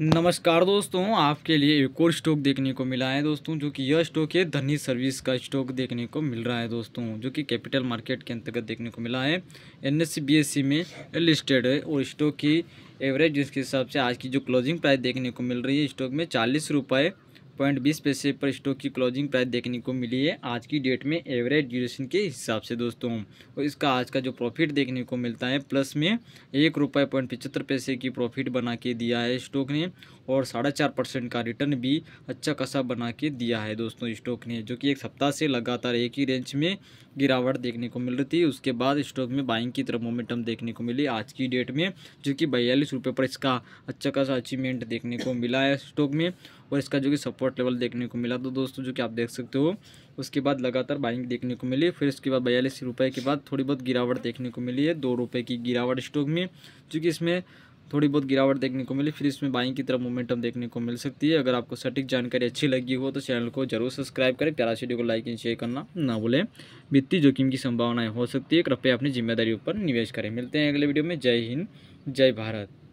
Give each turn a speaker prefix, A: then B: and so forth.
A: नमस्कार दोस्तों आपके लिए एक और स्टॉक देखने को मिला है दोस्तों जो कि यह स्टॉक है धनी सर्विस का स्टॉक देखने को मिल रहा है दोस्तों जो कि कैपिटल मार्केट के अंतर्गत देखने को मिला है एन एस में लिस्टेड है और स्टॉक की एवरेज जिसके हिसाब से आज की जो क्लोजिंग प्राइस देखने को मिल रही है स्टॉक में चालीस रुपये पॉइंट बीस पैसे पर स्टॉक की क्लोजिंग प्राइस देखने को मिली है आज की डेट में एवरेज ड्यूरेशन के हिसाब से दोस्तों और इसका आज का जो प्रॉफिट देखने को मिलता है प्लस में एक रुपये पॉइंट पिचहत्तर पैसे की प्रॉफिट बना के दिया है स्टॉक ने और साढ़े चार परसेंट का रिटर्न भी अच्छा खासा बना के दिया है दोस्तों स्टॉक ने जो कि एक सप्ताह से लगातार एक ही रेंज में गिरावट देखने को मिल रही थी उसके बाद स्टॉक में बाइंग की तरफ मोमेंटम देखने को मिली आज की डेट में जो कि बयालीस रुपये पर इसका अच्छा खासा अचीवमेंट देखने को मिला है स्टॉक में और इसका जो कि सपोर्ट सपोर्ट लेवल देखने को मिला तो दोस्तों जो कि आप देख सकते हो उसके बाद लगातार बाइंग देखने को मिली फिर उसके बाद बयालीस रुपये के बाद थोड़ी बहुत गिरावट देखने को मिली है दो रुपये की गिरावट स्टॉक में चूँकि इसमें थोड़ी बहुत गिरावट देखने को मिली फिर इसमें बाइंग की तरफ मोमेंटम देखने को मिल सकती है अगर आपको सटीक जानकारी अच्छी लगी हो तो चैनल को जरूर सब्सक्राइब करें प्यारा वीडियो को लाइक एंड शेयर करना ना भूलें वित्तीय जोखिम की संभावनाएं हो सकती है कृपया अपनी जिम्मेदारी पर निवेश करें मिलते हैं अगले वीडियो में जय हिंद जय भारत